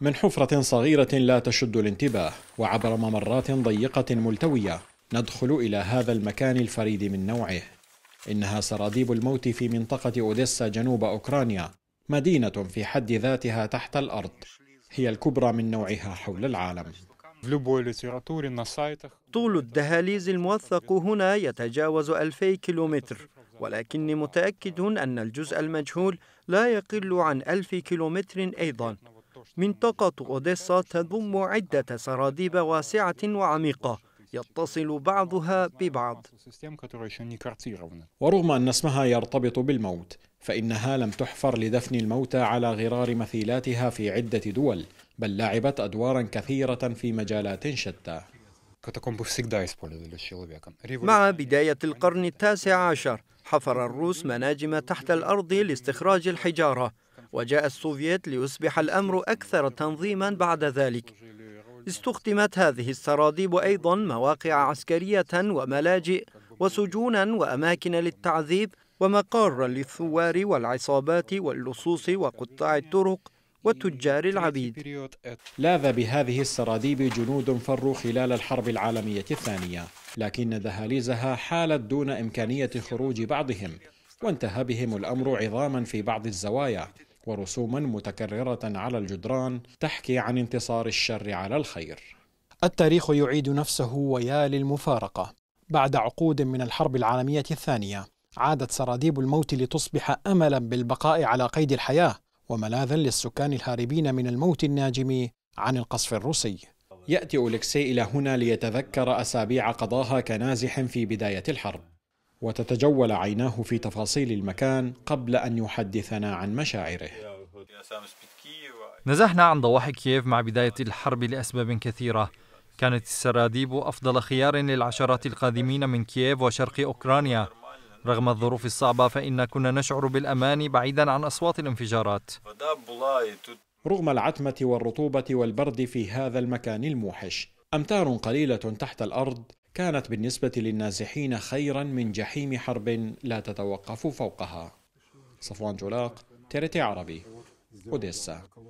من حفرة صغيرة لا تشد الانتباه وعبر ممرات ضيقة ملتوية ندخل إلى هذا المكان الفريد من نوعه إنها سراديب الموت في منطقة أوديسا جنوب أوكرانيا مدينة في حد ذاتها تحت الأرض هي الكبرى من نوعها حول العالم طول الدهاليز الموثق هنا يتجاوز 2000 كيلومتر ولكني متأكد أن الجزء المجهول لا يقل عن 1000 كيلومتر أيضا منطقة أوديسا تضم عدة سراديب واسعة وعميقة يتصل بعضها ببعض ورغم أن اسمها يرتبط بالموت فإنها لم تحفر لدفن الموتى على غرار مثيلاتها في عدة دول بل لعبت أدوارا كثيرة في مجالات شتى مع بداية القرن التاسع عشر حفر الروس مناجم تحت الأرض لاستخراج الحجارة وجاء السوفيت ليصبح الأمر أكثر تنظيما بعد ذلك استخدمت هذه السراديب أيضا مواقع عسكرية وملاجئ وسجونا وأماكن للتعذيب ومقارا للثوار والعصابات واللصوص وقطاع الطرق وتجار العبيد لاذ بهذه السراديب جنود فروا خلال الحرب العالمية الثانية لكن دهاليزها حالت دون إمكانية خروج بعضهم وانتهى بهم الأمر عظاما في بعض الزوايا ورسوما متكررة على الجدران تحكي عن انتصار الشر على الخير. التاريخ يعيد نفسه ويا للمفارقة. بعد عقود من الحرب العالمية الثانية، عادت سراديب الموت لتصبح املا بالبقاء على قيد الحياه وملاذا للسكان الهاربين من الموت الناجم عن القصف الروسي. ياتي أوليكسي الى هنا ليتذكر اسابيع قضاها كنازح في بدايه الحرب. وتتجول عيناه في تفاصيل المكان قبل أن يحدثنا عن مشاعره نزحنا عن ضواحي كييف مع بداية الحرب لأسباب كثيرة كانت السراديب أفضل خيار للعشرات القادمين من كييف وشرق أوكرانيا رغم الظروف الصعبة فإن كنا نشعر بالأمان بعيدا عن أصوات الانفجارات رغم العتمة والرطوبة والبرد في هذا المكان الموحش أمتار قليلة تحت الأرض كانت بالنسبة للنازحين خيرا من جحيم حرب لا تتوقف فوقها صفوان جولاق تيريتي عربي أوديسا